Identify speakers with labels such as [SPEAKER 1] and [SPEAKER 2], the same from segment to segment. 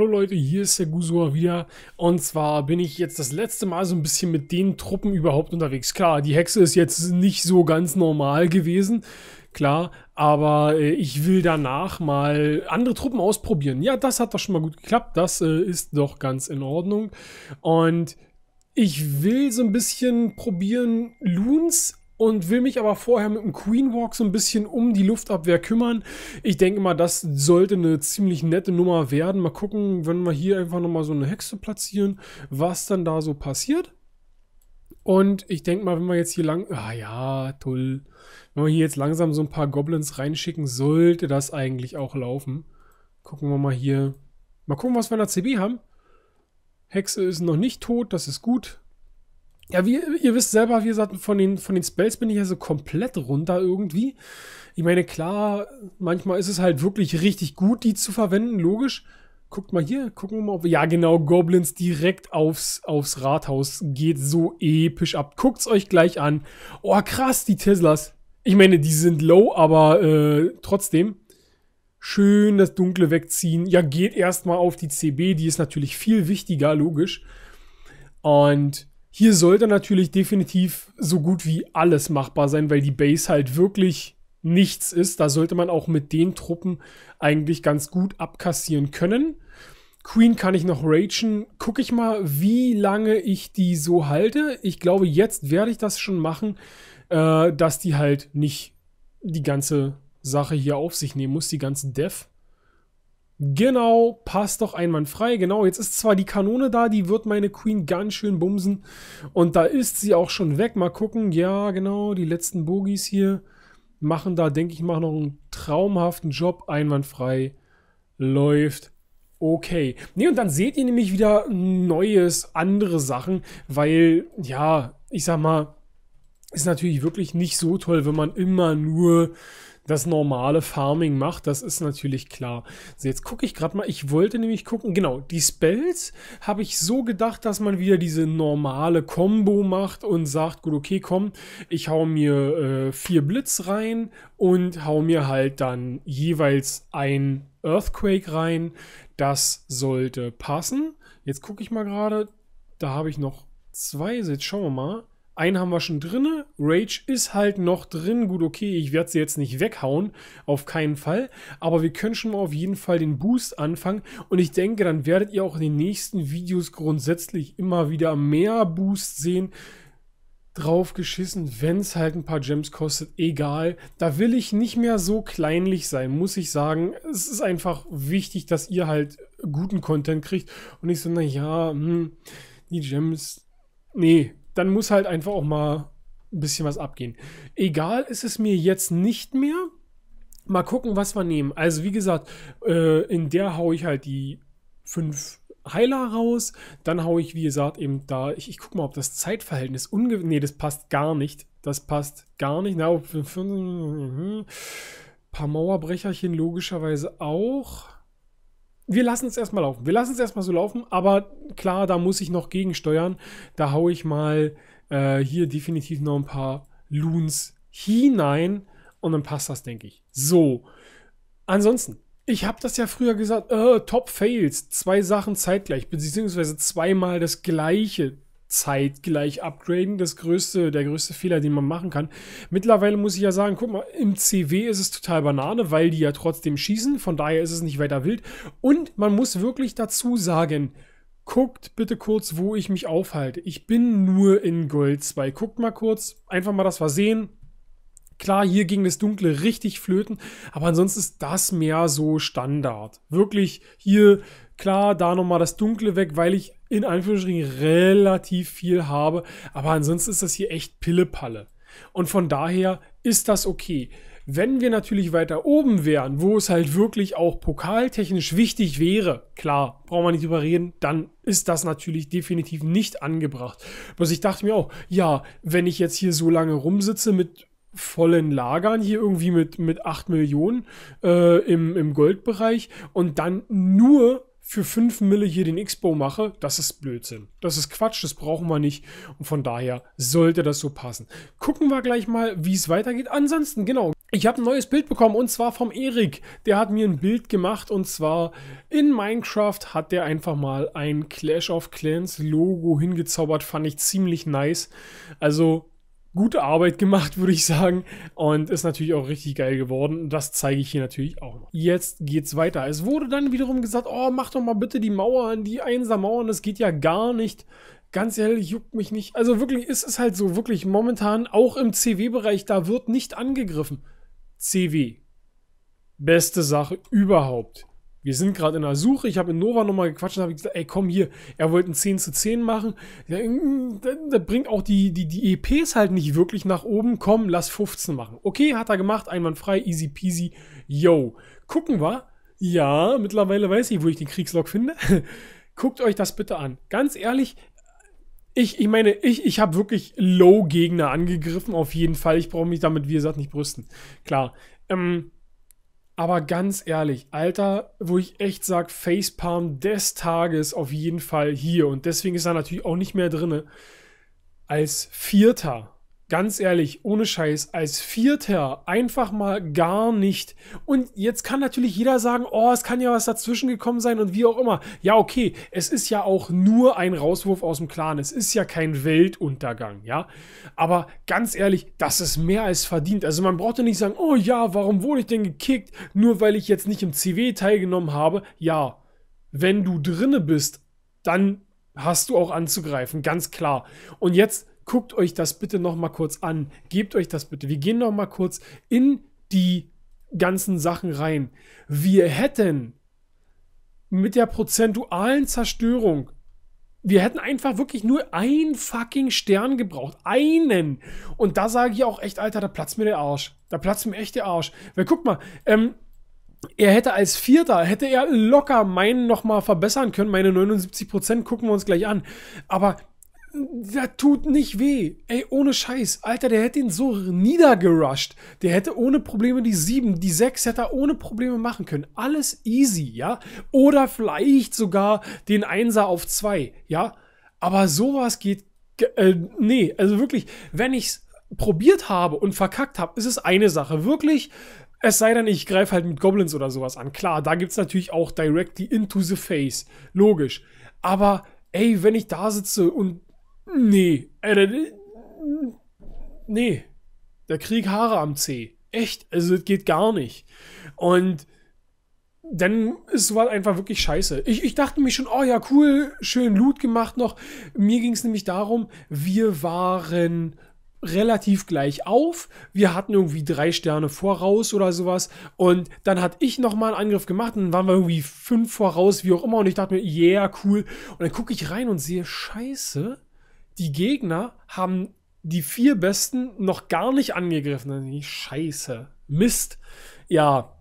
[SPEAKER 1] Hallo Leute, hier ist der Gusua wieder und zwar bin ich jetzt das letzte Mal so ein bisschen mit den Truppen überhaupt unterwegs. Klar, die Hexe ist jetzt nicht so ganz normal gewesen, klar, aber äh, ich will danach mal andere Truppen ausprobieren. Ja, das hat doch schon mal gut geklappt, das äh, ist doch ganz in Ordnung und ich will so ein bisschen probieren, Loons und will mich aber vorher mit dem Queen Walk so ein bisschen um die Luftabwehr kümmern. Ich denke mal, das sollte eine ziemlich nette Nummer werden. Mal gucken, wenn wir hier einfach nochmal so eine Hexe platzieren, was dann da so passiert. Und ich denke mal, wenn wir jetzt hier lang... Ah ja, toll. Wenn wir hier jetzt langsam so ein paar Goblins reinschicken, sollte das eigentlich auch laufen. Gucken wir mal hier. Mal gucken, was wir in der CB haben. Hexe ist noch nicht tot, das ist gut. Ja, wie ihr wisst selber, wie gesagt, von den, von den Spells bin ich ja so komplett runter irgendwie. Ich meine, klar, manchmal ist es halt wirklich richtig gut, die zu verwenden, logisch. Guckt mal hier, gucken wir mal, ob, ja genau, Goblins direkt aufs, aufs Rathaus geht so episch ab. Guckt's euch gleich an. Oh, krass, die Teslas. Ich meine, die sind low, aber äh, trotzdem. Schön das Dunkle wegziehen. Ja, geht erstmal auf die CB, die ist natürlich viel wichtiger, logisch. Und hier sollte natürlich definitiv so gut wie alles machbar sein, weil die Base halt wirklich nichts ist. Da sollte man auch mit den Truppen eigentlich ganz gut abkassieren können. Queen kann ich noch ragen. Gucke ich mal, wie lange ich die so halte. Ich glaube, jetzt werde ich das schon machen, äh, dass die halt nicht die ganze Sache hier auf sich nehmen muss, die ganze Dev. Genau, passt doch einwandfrei. Genau, jetzt ist zwar die Kanone da, die wird meine Queen ganz schön bumsen. Und da ist sie auch schon weg. Mal gucken. Ja, genau, die letzten Bogies hier machen da, denke ich, machen noch einen traumhaften Job. Einwandfrei. Läuft. Okay. Ne, und dann seht ihr nämlich wieder Neues, andere Sachen, weil, ja, ich sag mal, ist natürlich wirklich nicht so toll, wenn man immer nur das normale Farming macht, das ist natürlich klar. So, jetzt gucke ich gerade mal, ich wollte nämlich gucken, genau, die Spells habe ich so gedacht, dass man wieder diese normale Combo macht und sagt, gut, okay, komm, ich hau mir äh, vier Blitz rein und hau mir halt dann jeweils ein Earthquake rein. Das sollte passen. Jetzt gucke ich mal gerade, da habe ich noch zwei, jetzt schauen wir mal. Einen haben wir schon drin. Rage ist halt noch drin. Gut, okay, ich werde sie jetzt nicht weghauen. Auf keinen Fall. Aber wir können schon mal auf jeden Fall den Boost anfangen. Und ich denke, dann werdet ihr auch in den nächsten Videos grundsätzlich immer wieder mehr Boost sehen Draufgeschissen, wenn es halt ein paar Gems kostet, egal. Da will ich nicht mehr so kleinlich sein, muss ich sagen. Es ist einfach wichtig, dass ihr halt guten Content kriegt und nicht so, naja, hm, die Gems, nee, dann muss halt einfach auch mal ein bisschen was abgehen. Egal ist es mir jetzt nicht mehr. Mal gucken, was wir nehmen. Also wie gesagt, äh, in der haue ich halt die fünf Heiler raus. Dann haue ich, wie gesagt, eben da, ich, ich gucke mal, ob das Zeitverhältnis unge... Nee, das passt gar nicht. Das passt gar nicht. Na, paar Mauerbrecherchen logischerweise auch wir lassen es erstmal laufen. Wir lassen es erstmal so laufen, aber klar, da muss ich noch gegensteuern. Da haue ich mal äh, hier definitiv noch ein paar Loons hinein und dann passt das, denke ich. So. Ansonsten, ich habe das ja früher gesagt, äh, Top Fails, zwei Sachen zeitgleich, beziehungsweise zweimal das gleiche zeitgleich upgraden. Das größte, der größte Fehler, den man machen kann. Mittlerweile muss ich ja sagen, guck mal, im CW ist es total Banane, weil die ja trotzdem schießen. Von daher ist es nicht weiter wild. Und man muss wirklich dazu sagen, guckt bitte kurz, wo ich mich aufhalte. Ich bin nur in Gold 2. Guckt mal kurz, einfach mal das Versehen. Klar, hier ging das Dunkle richtig flöten, aber ansonsten ist das mehr so Standard. Wirklich hier, klar, da nochmal das Dunkle weg, weil ich in Anführungsstrichen relativ viel habe. Aber ansonsten ist das hier echt Pille-Palle. Und von daher ist das okay. Wenn wir natürlich weiter oben wären, wo es halt wirklich auch pokaltechnisch wichtig wäre, klar, brauchen wir nicht drüber reden, dann ist das natürlich definitiv nicht angebracht. Bloß ich dachte mir auch, ja, wenn ich jetzt hier so lange rumsitze mit vollen Lagern hier irgendwie mit, mit 8 Millionen äh, im, im Goldbereich und dann nur für 5 Mille hier den X-Bow mache, das ist Blödsinn. Das ist Quatsch, das brauchen wir nicht. Und von daher sollte das so passen. Gucken wir gleich mal, wie es weitergeht. Ansonsten, genau, ich habe ein neues Bild bekommen und zwar vom Erik. Der hat mir ein Bild gemacht und zwar in Minecraft hat der einfach mal ein Clash of Clans Logo hingezaubert. Fand ich ziemlich nice. Also gute Arbeit gemacht, würde ich sagen. Und ist natürlich auch richtig geil geworden. das zeige ich hier natürlich auch noch. Jetzt geht's weiter. Es wurde dann wiederum gesagt, oh, mach doch mal bitte die Mauern, die einser Mauern. das geht ja gar nicht. Ganz ehrlich, juckt mich nicht. Also wirklich, ist es halt so, wirklich momentan auch im CW-Bereich, da wird nicht angegriffen. CW. Beste Sache überhaupt wir sind gerade in der Suche. Ich habe in Nova nochmal gequatscht und habe gesagt, ey, komm hier, er wollte ein 10 zu 10 machen. Ja, mm, da bringt auch die, die, die EPs halt nicht wirklich nach oben. Komm, lass 15 machen. Okay, hat er gemacht, einwandfrei, easy peasy. Yo. Gucken wir. Ja, mittlerweile weiß ich, wo ich den Kriegslog finde. Guckt euch das bitte an. Ganz ehrlich, ich, ich meine, ich, ich habe wirklich Low-Gegner angegriffen, auf jeden Fall. Ich brauche mich damit, wie gesagt, nicht brüsten. Klar. Ähm, aber ganz ehrlich, Alter, wo ich echt sage, Facepalm des Tages auf jeden Fall hier. Und deswegen ist er natürlich auch nicht mehr drin als Vierter ganz ehrlich, ohne Scheiß, als Vierter einfach mal gar nicht. Und jetzt kann natürlich jeder sagen, oh, es kann ja was dazwischen gekommen sein und wie auch immer. Ja, okay, es ist ja auch nur ein Rauswurf aus dem Clan. Es ist ja kein Weltuntergang, ja. Aber ganz ehrlich, das ist mehr als verdient. Also man braucht ja nicht sagen, oh ja, warum wurde ich denn gekickt? Nur weil ich jetzt nicht im CW teilgenommen habe. Ja, wenn du drinne bist, dann hast du auch anzugreifen, ganz klar. Und jetzt guckt euch das bitte noch mal kurz an. Gebt euch das bitte. Wir gehen noch mal kurz in die ganzen Sachen rein. Wir hätten mit der prozentualen Zerstörung wir hätten einfach wirklich nur einen fucking Stern gebraucht. Einen. Und da sage ich auch echt, Alter, da platzt mir der Arsch. Da platzt mir echt der Arsch. Weil guck mal, ähm, er hätte als Vierter, hätte er locker meinen nochmal verbessern können. Meine 79% gucken wir uns gleich an. Aber das tut nicht weh. Ey, ohne Scheiß. Alter, der hätte ihn so niedergerusht. Der hätte ohne Probleme die 7, die 6 hätte er ohne Probleme machen können. Alles easy, ja? Oder vielleicht sogar den 1er auf 2, ja? Aber sowas geht. Äh, nee, also wirklich, wenn ich es probiert habe und verkackt habe, ist es eine Sache. Wirklich, es sei denn, ich greife halt mit Goblins oder sowas an. Klar, da gibt es natürlich auch directly into the face. Logisch. Aber ey, wenn ich da sitze und Nee, äh, nee, der krieg Haare am C. Echt, also das geht gar nicht. Und dann ist sowas einfach wirklich scheiße. Ich, ich dachte mir schon, oh ja, cool, schön Loot gemacht noch. Mir ging es nämlich darum, wir waren relativ gleich auf. Wir hatten irgendwie drei Sterne voraus oder sowas. Und dann hatte ich nochmal einen Angriff gemacht und dann waren wir irgendwie fünf voraus, wie auch immer. Und ich dachte mir, yeah, cool. Und dann gucke ich rein und sehe, scheiße, die Gegner haben die vier Besten noch gar nicht angegriffen. Scheiße. Mist. Ja,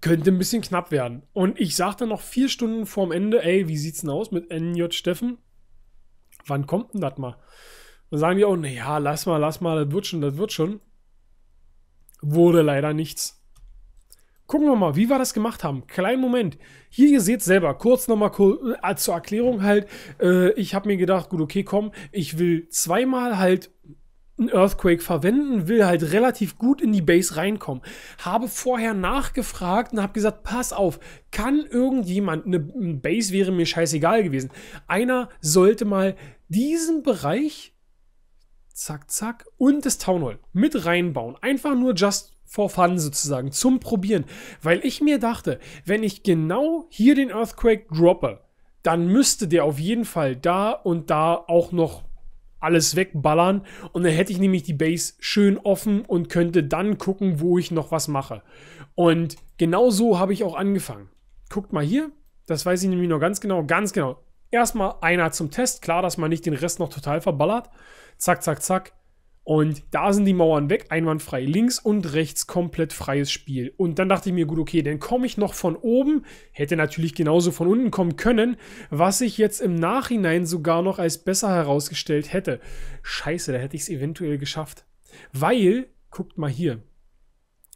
[SPEAKER 1] könnte ein bisschen knapp werden. Und ich sagte noch vier Stunden vorm Ende, ey, wie sieht's denn aus mit NJ Steffen? Wann kommt denn das mal? Dann sagen die auch, naja, lass mal, lass mal, das wird schon, das wird schon. Wurde leider nichts. Gucken wir mal, wie wir das gemacht haben. Kleinen Moment. Hier, ihr seht selber, kurz nochmal äh, zur Erklärung halt. Äh, ich habe mir gedacht, gut, okay, komm, ich will zweimal halt einen Earthquake verwenden, will halt relativ gut in die Base reinkommen. Habe vorher nachgefragt und habe gesagt, pass auf, kann irgendjemand, ne, eine Base wäre mir scheißegal gewesen, einer sollte mal diesen Bereich zack, zack, und das Town Hall mit reinbauen. Einfach nur just for fun sozusagen, zum Probieren. Weil ich mir dachte, wenn ich genau hier den Earthquake droppe, dann müsste der auf jeden Fall da und da auch noch alles wegballern und dann hätte ich nämlich die Base schön offen und könnte dann gucken, wo ich noch was mache. Und genau so habe ich auch angefangen. Guckt mal hier, das weiß ich nämlich noch ganz genau, ganz genau. Erstmal einer zum Test, klar, dass man nicht den Rest noch total verballert. Zack, zack, zack. Und da sind die Mauern weg, einwandfrei links und rechts komplett freies Spiel. Und dann dachte ich mir, gut, okay, dann komme ich noch von oben, hätte natürlich genauso von unten kommen können, was ich jetzt im Nachhinein sogar noch als besser herausgestellt hätte. Scheiße, da hätte ich es eventuell geschafft. Weil, guckt mal hier,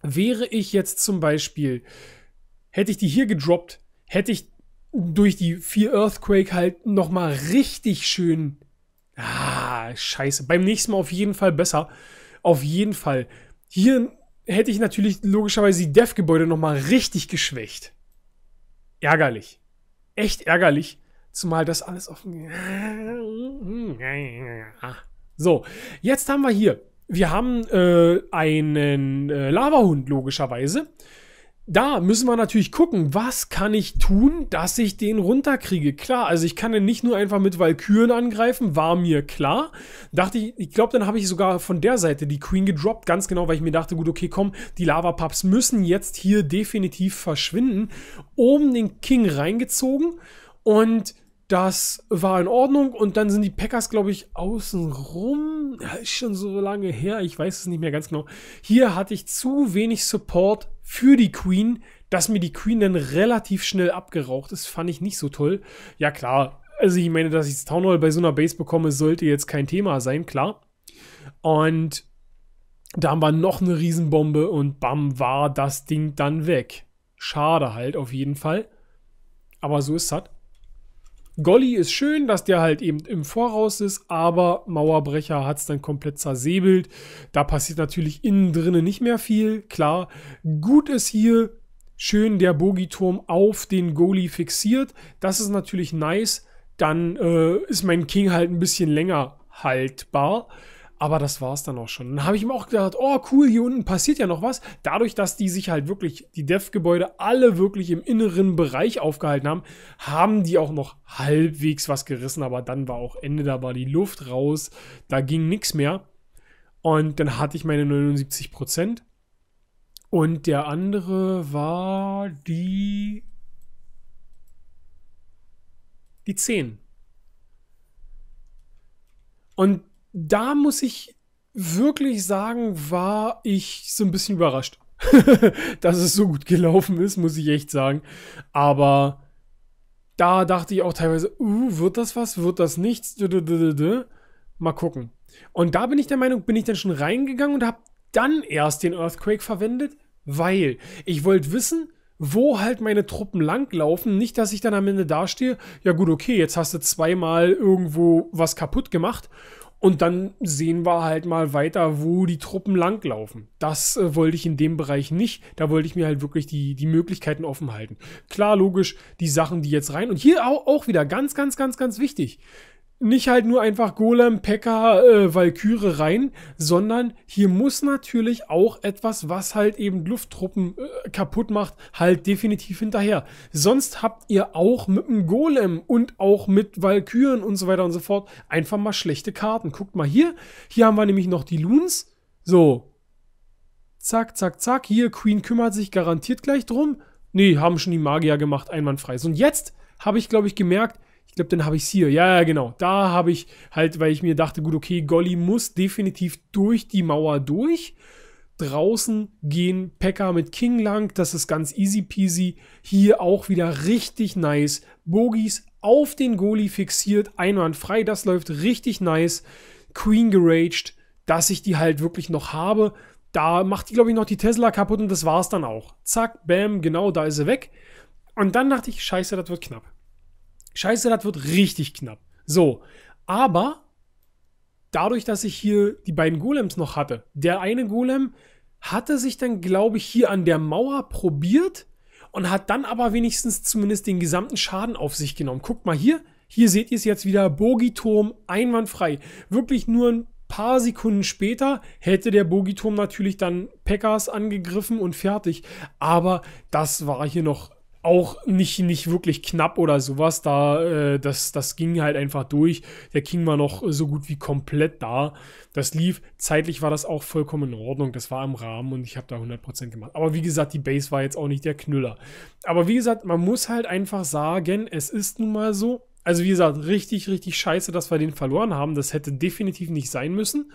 [SPEAKER 1] wäre ich jetzt zum Beispiel, hätte ich die hier gedroppt, hätte ich durch die vier Earthquake halt nochmal richtig schön Ah, scheiße. Beim nächsten Mal auf jeden Fall besser. Auf jeden Fall. Hier hätte ich natürlich logischerweise die Dev-Gebäude nochmal richtig geschwächt. Ärgerlich. Echt ärgerlich. Zumal das alles auf. So, jetzt haben wir hier. Wir haben äh, einen äh, Lavahund, logischerweise da müssen wir natürlich gucken, was kann ich tun, dass ich den runterkriege. Klar, also ich kann den nicht nur einfach mit Valkyren angreifen, war mir klar. Dachte ich, ich glaube, dann habe ich sogar von der Seite die Queen gedroppt, ganz genau, weil ich mir dachte, gut, okay, komm, die Lava-Pups müssen jetzt hier definitiv verschwinden. Oben den King reingezogen und das war in Ordnung und dann sind die Packers, glaube ich, außen rum. Ja, ist schon so lange her, ich weiß es nicht mehr ganz genau. Hier hatte ich zu wenig Support für die Queen, dass mir die Queen dann relativ schnell abgeraucht ist, fand ich nicht so toll. Ja, klar. Also ich meine, dass ich das Town Hall bei so einer Base bekomme, sollte jetzt kein Thema sein, klar. Und da haben wir noch eine Riesenbombe und bam, war das Ding dann weg. Schade halt auf jeden Fall. Aber so ist das. Golli ist schön, dass der halt eben im Voraus ist, aber Mauerbrecher hat es dann komplett zersäbelt. Da passiert natürlich innen drinnen nicht mehr viel. Klar, gut ist hier schön der Bogiturm auf den Goli fixiert. Das ist natürlich nice. Dann äh, ist mein King halt ein bisschen länger haltbar. Aber das war es dann auch schon. Dann habe ich ihm auch gedacht, oh cool, hier unten passiert ja noch was. Dadurch, dass die sich halt wirklich, die Dev-Gebäude alle wirklich im inneren Bereich aufgehalten haben, haben die auch noch halbwegs was gerissen. Aber dann war auch Ende, da war die Luft raus, da ging nichts mehr. Und dann hatte ich meine 79 Und der andere war die. Die 10. Und da muss ich wirklich sagen, war ich so ein bisschen überrascht, dass es so gut gelaufen ist, muss ich echt sagen. Aber da dachte ich auch teilweise, uh, wird das was, wird das nichts? Mal gucken. Und da bin ich der Meinung, bin ich dann schon reingegangen und habe dann erst den Earthquake verwendet, weil ich wollte wissen, wo halt meine Truppen langlaufen. Nicht, dass ich dann am Ende dastehe, ja gut, okay, jetzt hast du zweimal irgendwo was kaputt gemacht und dann sehen wir halt mal weiter, wo die Truppen langlaufen. Das äh, wollte ich in dem Bereich nicht. Da wollte ich mir halt wirklich die, die Möglichkeiten offen halten. Klar, logisch, die Sachen, die jetzt rein. Und hier auch, auch wieder ganz, ganz, ganz, ganz wichtig nicht halt nur einfach Golem, Pekka, äh, Valkyrie rein, sondern hier muss natürlich auch etwas, was halt eben Lufttruppen äh, kaputt macht, halt definitiv hinterher. Sonst habt ihr auch mit dem Golem und auch mit Valkyren und so weiter und so fort einfach mal schlechte Karten. Guckt mal hier, hier haben wir nämlich noch die Loons. So, zack, zack, zack, hier, Queen kümmert sich garantiert gleich drum. Nee, haben schon die Magier gemacht, einwandfrei. So, und jetzt habe ich, glaube ich, gemerkt, glaube, dann habe ich hier. Ja, ja, genau. Da habe ich halt, weil ich mir dachte, gut, okay, Golly muss definitiv durch die Mauer durch. Draußen gehen Pekka mit King lang. Das ist ganz easy peasy. Hier auch wieder richtig nice. Bogies auf den Goalie fixiert. Einwandfrei. Das läuft richtig nice. Queen geraged, dass ich die halt wirklich noch habe. Da macht die, glaube ich, noch die Tesla kaputt und das war es dann auch. Zack, bam, genau, da ist sie weg. Und dann dachte ich, scheiße, das wird knapp. Scheiße, das wird richtig knapp. So, aber dadurch, dass ich hier die beiden Golems noch hatte, der eine Golem hatte sich dann, glaube ich, hier an der Mauer probiert und hat dann aber wenigstens zumindest den gesamten Schaden auf sich genommen. Guckt mal hier, hier seht ihr es jetzt wieder, Bogiturm einwandfrei. Wirklich nur ein paar Sekunden später hätte der Bogiturm natürlich dann Packers angegriffen und fertig. Aber das war hier noch auch nicht, nicht wirklich knapp oder sowas. Da, äh, das, das ging halt einfach durch. Der King war noch so gut wie komplett da. Das lief. Zeitlich war das auch vollkommen in Ordnung. Das war im Rahmen und ich habe da 100% gemacht. Aber wie gesagt, die Base war jetzt auch nicht der Knüller. Aber wie gesagt, man muss halt einfach sagen, es ist nun mal so. Also wie gesagt, richtig, richtig scheiße, dass wir den verloren haben. Das hätte definitiv nicht sein müssen.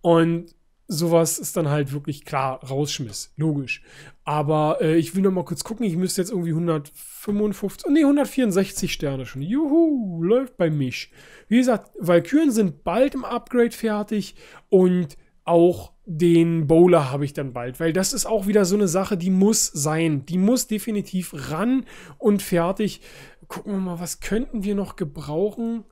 [SPEAKER 1] Und sowas ist dann halt wirklich klar Rausschmiss, logisch. Aber äh, ich will noch mal kurz gucken, ich müsste jetzt irgendwie 155, nee, 164 Sterne schon. Juhu, läuft bei mich. Wie gesagt, Valkyren sind bald im Upgrade fertig und auch den Bowler habe ich dann bald, weil das ist auch wieder so eine Sache, die muss sein. Die muss definitiv ran und fertig. Gucken wir mal, was könnten wir noch gebrauchen?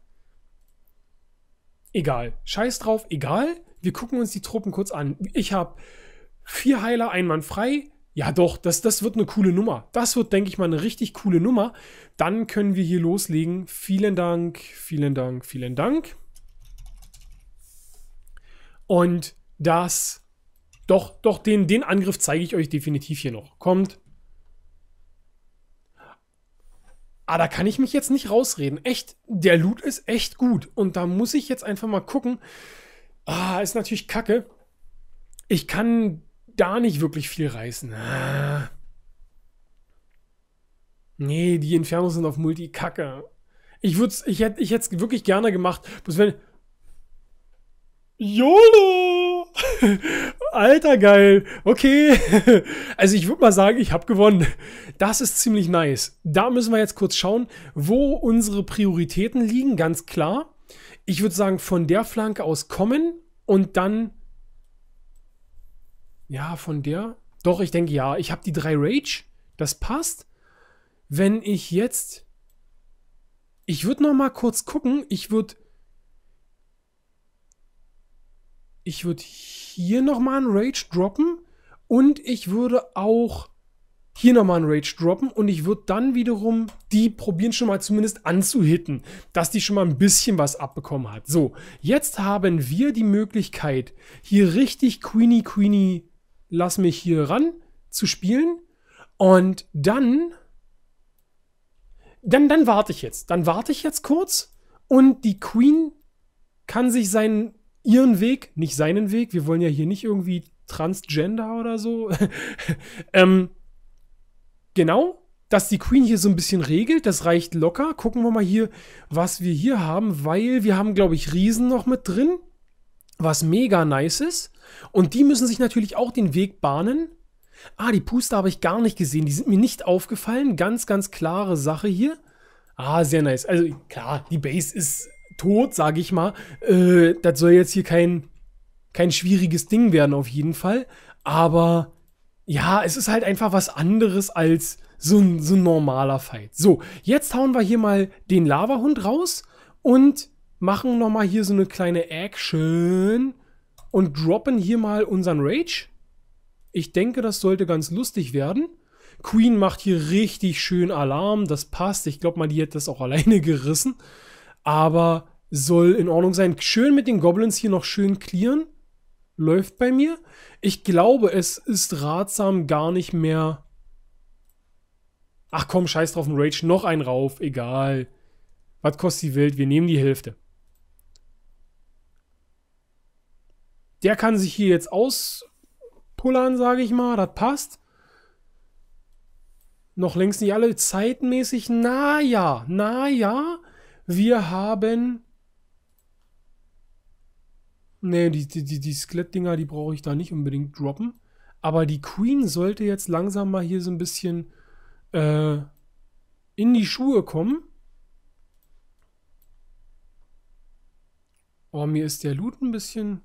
[SPEAKER 1] Egal. Scheiß drauf, egal wir gucken uns die Truppen kurz an. Ich habe vier Heiler ein Mann frei. Ja, doch, das, das wird eine coole Nummer. Das wird, denke ich mal, eine richtig coole Nummer. Dann können wir hier loslegen. Vielen Dank, vielen Dank, vielen Dank. Und das, doch, doch, den, den Angriff zeige ich euch definitiv hier noch. Kommt. Ah, da kann ich mich jetzt nicht rausreden. Echt, der Loot ist echt gut. Und da muss ich jetzt einfach mal gucken, Ah, ist natürlich kacke. Ich kann da nicht wirklich viel reißen. Ah. Nee, die Infernos sind auf Multi kacke. Ich würde ich hätte ich hätte es wirklich gerne gemacht, bloß wenn YOLO! Alter geil. Okay. Also ich würde mal sagen, ich habe gewonnen. Das ist ziemlich nice. Da müssen wir jetzt kurz schauen, wo unsere Prioritäten liegen, ganz klar. Ich würde sagen, von der Flanke aus kommen und dann. Ja, von der. Doch, ich denke ja. Ich habe die drei Rage. Das passt. Wenn ich jetzt. Ich würde noch mal kurz gucken. Ich würde. Ich würde hier noch mal einen Rage droppen. Und ich würde auch hier nochmal einen Rage droppen und ich würde dann wiederum die probieren schon mal zumindest anzuhitten, dass die schon mal ein bisschen was abbekommen hat. So, jetzt haben wir die Möglichkeit, hier richtig Queenie Queenie, lass mich hier ran, zu spielen und dann, dann, dann warte ich jetzt. Dann warte ich jetzt kurz und die Queen kann sich seinen, ihren Weg, nicht seinen Weg, wir wollen ja hier nicht irgendwie Transgender oder so, ähm, genau, dass die Queen hier so ein bisschen regelt, das reicht locker. Gucken wir mal hier, was wir hier haben, weil wir haben, glaube ich, Riesen noch mit drin, was mega nice ist. Und die müssen sich natürlich auch den Weg bahnen. Ah, die Puster habe ich gar nicht gesehen, die sind mir nicht aufgefallen. Ganz, ganz klare Sache hier. Ah, sehr nice. Also klar, die Base ist tot, sage ich mal. Äh, das soll jetzt hier kein, kein schwieriges Ding werden auf jeden Fall. Aber ja, es ist halt einfach was anderes als so ein, so ein normaler Fight. So, jetzt hauen wir hier mal den Lava-Hund raus und machen nochmal hier so eine kleine Action und droppen hier mal unseren Rage. Ich denke, das sollte ganz lustig werden. Queen macht hier richtig schön Alarm, das passt. Ich glaube mal, die hätte das auch alleine gerissen. Aber soll in Ordnung sein. Schön mit den Goblins hier noch schön clearen läuft bei mir. Ich glaube, es ist ratsam, gar nicht mehr. Ach komm, scheiß drauf, ein Rage, noch ein rauf, egal. Was kostet die Welt? Wir nehmen die Hälfte. Der kann sich hier jetzt auspullern, sage ich mal. Das passt. Noch längst nicht alle zeitmäßig. Naja, naja. Wir haben Nee, die, die, die, die die brauche ich da nicht unbedingt droppen. Aber die Queen sollte jetzt langsam mal hier so ein bisschen äh, in die Schuhe kommen. Oh, mir ist der Loot ein bisschen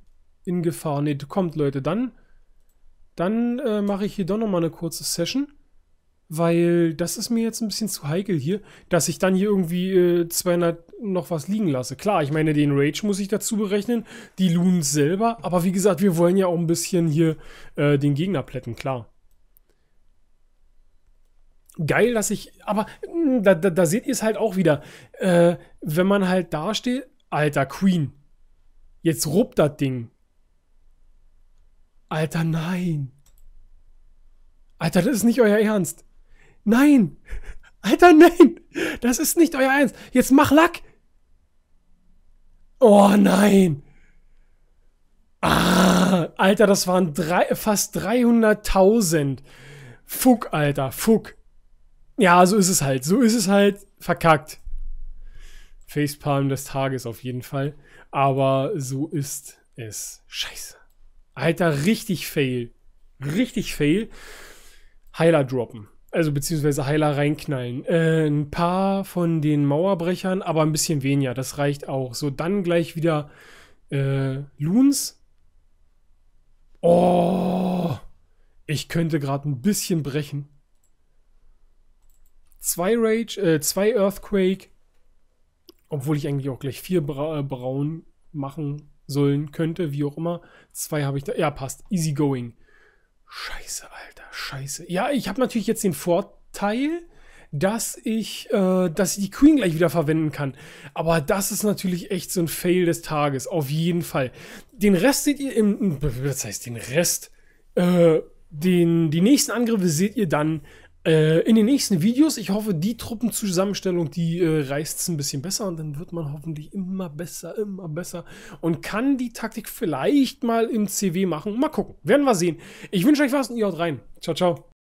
[SPEAKER 1] in Gefahr. Ne, kommt Leute, dann, dann äh, mache ich hier doch nochmal eine kurze Session weil das ist mir jetzt ein bisschen zu heikel hier, dass ich dann hier irgendwie äh, 200 noch was liegen lasse. Klar, ich meine, den Rage muss ich dazu berechnen, die Loons selber, aber wie gesagt, wir wollen ja auch ein bisschen hier äh, den Gegner plätten, klar. Geil, dass ich, aber hm, da, da, da seht ihr es halt auch wieder, äh, wenn man halt da steht, alter Queen, jetzt ruppt das Ding. Alter, nein. Alter, das ist nicht euer Ernst. Nein! Alter, nein! Das ist nicht euer Eins! Jetzt mach Lack! Oh nein! Ah, Alter, das waren drei, fast 300.000. Fuck, Alter, fuck. Ja, so ist es halt. So ist es halt verkackt. Facepalm des Tages auf jeden Fall. Aber so ist es. Scheiße. Alter, richtig fail. Richtig fail. Heiler droppen also beziehungsweise Heiler reinknallen. Äh, ein paar von den Mauerbrechern, aber ein bisschen weniger, das reicht auch. So, dann gleich wieder äh, Loons. Oh, ich könnte gerade ein bisschen brechen. Zwei Rage, äh, zwei Earthquake. Obwohl ich eigentlich auch gleich vier Bra äh, Braun machen sollen könnte, wie auch immer. Zwei habe ich da. Ja, passt. Easy going. Scheiße, Alter, scheiße. Ja, ich habe natürlich jetzt den Vorteil, dass ich, äh, dass ich die Queen gleich wieder verwenden kann. Aber das ist natürlich echt so ein Fail des Tages, auf jeden Fall. Den Rest seht ihr im, was heißt den Rest, äh, den, die nächsten Angriffe seht ihr dann äh, in den nächsten Videos, ich hoffe, die Truppenzusammenstellung, die äh, reißt es ein bisschen besser und dann wird man hoffentlich immer besser, immer besser und kann die Taktik vielleicht mal im CW machen. Mal gucken, werden wir sehen. Ich wünsche euch was und ihr haut rein. Ciao, ciao.